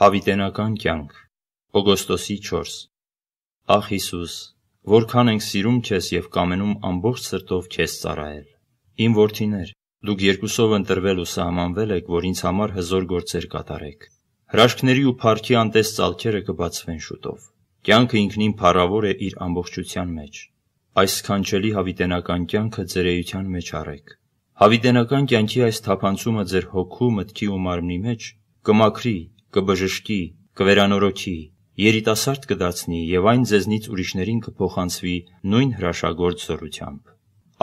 Հավիտենական կյանք օգոստոսի 4 Ախ Հիսուս, որքան ենք սիրում քեզ եւ կամենում ամբողջ սրտով քեզ ծառայել։ Իմ որդիներ, դուք երկուսով ընտրվել ու սահմանվել եք, որ ինձ համար հզոր գործեր կատարեք։ Հրաշքների ու փառքի անտես ցալքերը կբացվեն շուտով։ Կյանքը ինքնին փառավոր է իր ամբողջության մեջ։ Այս սքանչելի հավիտենական կյանքը ձեր էության մեջ առեք։ Հավիտենական կյանքի այս թափանցումը ձեր հոգու, մտքի ու մարմնի մեջ կմաքրի կբժշկի, կվերանորոգի, երիտասարդ կդարձնի եւ այն ձեզնից ուրիշներին կփոխանցվի նույն հրաշագործ զորությամբ։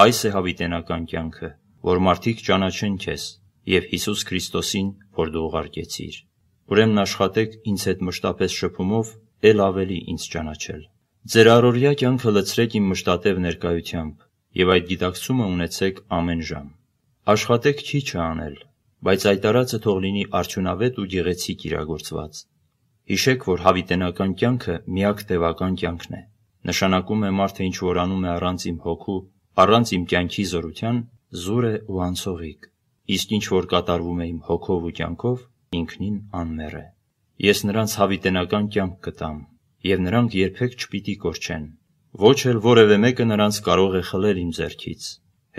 Այս է հավիտենական կյանքը, որ մարդիկ ճանաչեն քեզ եւ Հիսուս Քրիստոսին, որ դու ուղարկեցիր։ Ուրեմն աշխատեք ինձ հետ մշտապես շփումով, ել ավելի ինձ ճանաչել։ Ձեր առօրյա կյանքը լցրեք իմ մշտատև ներկայությամբ եւ այդ գիտակցումը ունեցեք ամեն ժամ։ Աշխատեք քիչ անել, բայց այդ արածը թող լինի արդյունավետ ու գեղեցիկ իրագործված։ Հիշեք, որ հավիտենական կյանքը միակ տևական կյանքն է։ Նշանակում է մարդը ինչ որ անում է առանց իմ հոգու, առանց իմ կյանքի զորության, զուր է ու անցողիկ։ Իսկ ինչ որ կատարվում է իմ հոգով ու կյանքով, ինքնին անմեռ է։ Ես նրանց հավիտենական կյանք կտամ, եւ նրանք երբեք չպիտի կորչեն։ Ոչ էլ որևէ մեկը նրանց կարող է խլել իմ ձեռքից։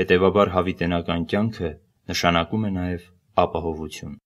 Հետևաբար հավիտենական կյանքը նշանակում է նաեւ ապահովություն